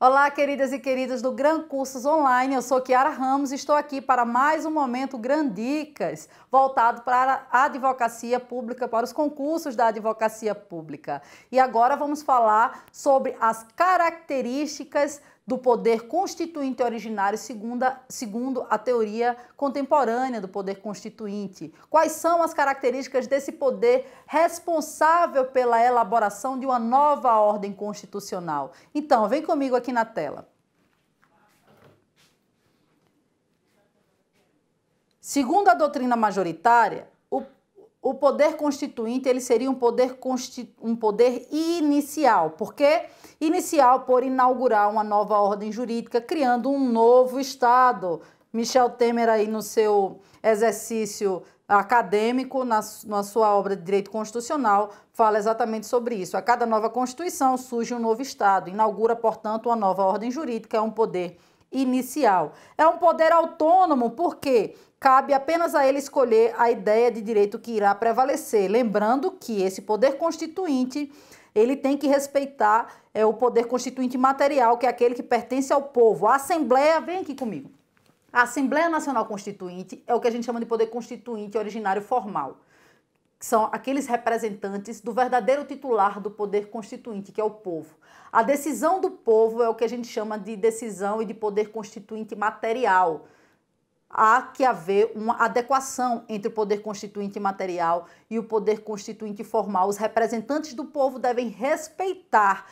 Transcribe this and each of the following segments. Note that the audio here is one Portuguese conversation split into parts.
Olá, queridas e queridos do Gran Cursos Online. Eu sou Kiara Ramos e estou aqui para mais um momento Grandicas, voltado para a advocacia pública, para os concursos da advocacia pública. E agora vamos falar sobre as características do poder constituinte originário segundo a, segundo a teoria contemporânea do poder constituinte? Quais são as características desse poder responsável pela elaboração de uma nova ordem constitucional? Então, vem comigo aqui na tela. Segundo a doutrina majoritária, o poder constituinte ele seria um poder, um poder inicial, porque inicial por inaugurar uma nova ordem jurídica, criando um novo Estado. Michel Temer aí no seu exercício acadêmico, na, na sua obra de Direito Constitucional, fala exatamente sobre isso. A cada nova Constituição surge um novo Estado, inaugura, portanto, uma nova ordem jurídica, é um poder inicial. É um poder autônomo porque cabe apenas a ele escolher a ideia de direito que irá prevalecer, lembrando que esse poder constituinte ele tem que respeitar é, o poder constituinte material, que é aquele que pertence ao povo. A Assembleia, vem aqui comigo. A Assembleia Nacional Constituinte é o que a gente chama de poder constituinte originário formal que são aqueles representantes do verdadeiro titular do poder constituinte, que é o povo. A decisão do povo é o que a gente chama de decisão e de poder constituinte material. Há que haver uma adequação entre o poder constituinte material e o poder constituinte formal. Os representantes do povo devem respeitar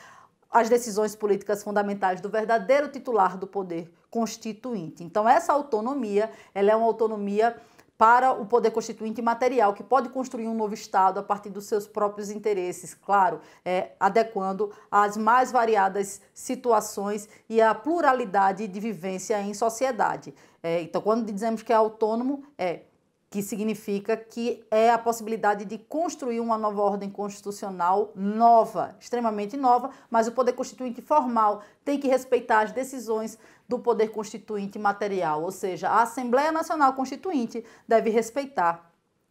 as decisões políticas fundamentais do verdadeiro titular do poder constituinte. Então essa autonomia, ela é uma autonomia para o poder constituinte material, que pode construir um novo Estado a partir dos seus próprios interesses, claro, é, adequando às mais variadas situações e à pluralidade de vivência em sociedade. É, então, quando dizemos que é autônomo, é que significa que é a possibilidade de construir uma nova ordem constitucional nova, extremamente nova, mas o poder constituinte formal tem que respeitar as decisões do poder constituinte material, ou seja, a Assembleia Nacional Constituinte deve respeitar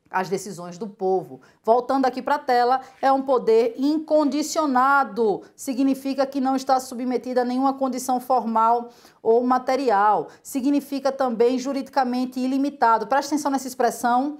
as decisões do povo. Voltando aqui para a tela, é um poder incondicionado, significa que não está submetido a nenhuma condição formal ou material, significa também juridicamente ilimitado. Presta atenção nessa expressão.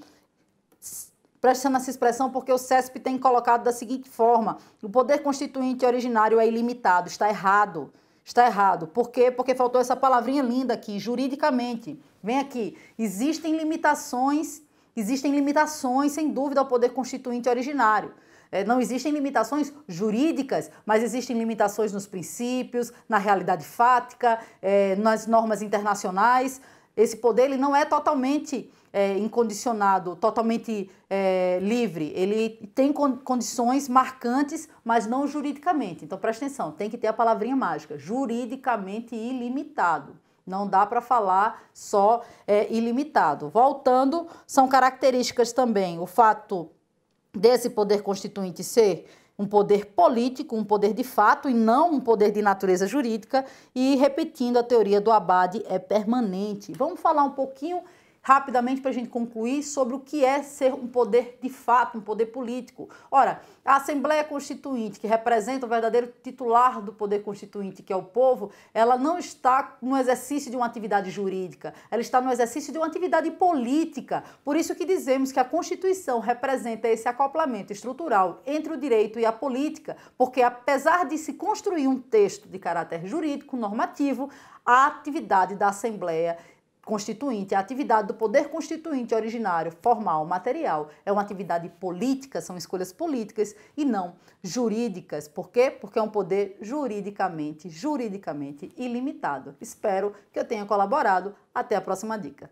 Presta atenção nessa expressão porque o CESP tem colocado da seguinte forma: o poder constituinte originário é ilimitado, está errado. Está errado. Por quê? Porque faltou essa palavrinha linda aqui, juridicamente. Vem aqui. Existem limitações Existem limitações, sem dúvida, ao poder constituinte originário. É, não existem limitações jurídicas, mas existem limitações nos princípios, na realidade fática, é, nas normas internacionais. Esse poder ele não é totalmente é, incondicionado, totalmente é, livre. Ele tem condições marcantes, mas não juridicamente. Então preste atenção, tem que ter a palavrinha mágica, juridicamente ilimitado. Não dá para falar só é, ilimitado. Voltando, são características também o fato desse poder constituinte ser um poder político, um poder de fato e não um poder de natureza jurídica. E repetindo a teoria do Abade, é permanente. Vamos falar um pouquinho rapidamente para a gente concluir sobre o que é ser um poder de fato, um poder político. Ora, a Assembleia Constituinte, que representa o verdadeiro titular do poder constituinte, que é o povo, ela não está no exercício de uma atividade jurídica, ela está no exercício de uma atividade política. Por isso que dizemos que a Constituição representa esse acoplamento estrutural entre o direito e a política, porque apesar de se construir um texto de caráter jurídico, normativo, a atividade da Assembleia constituinte, a atividade do poder constituinte originário, formal, material, é uma atividade política, são escolhas políticas e não jurídicas. Por quê? Porque é um poder juridicamente, juridicamente ilimitado. Espero que eu tenha colaborado. Até a próxima dica.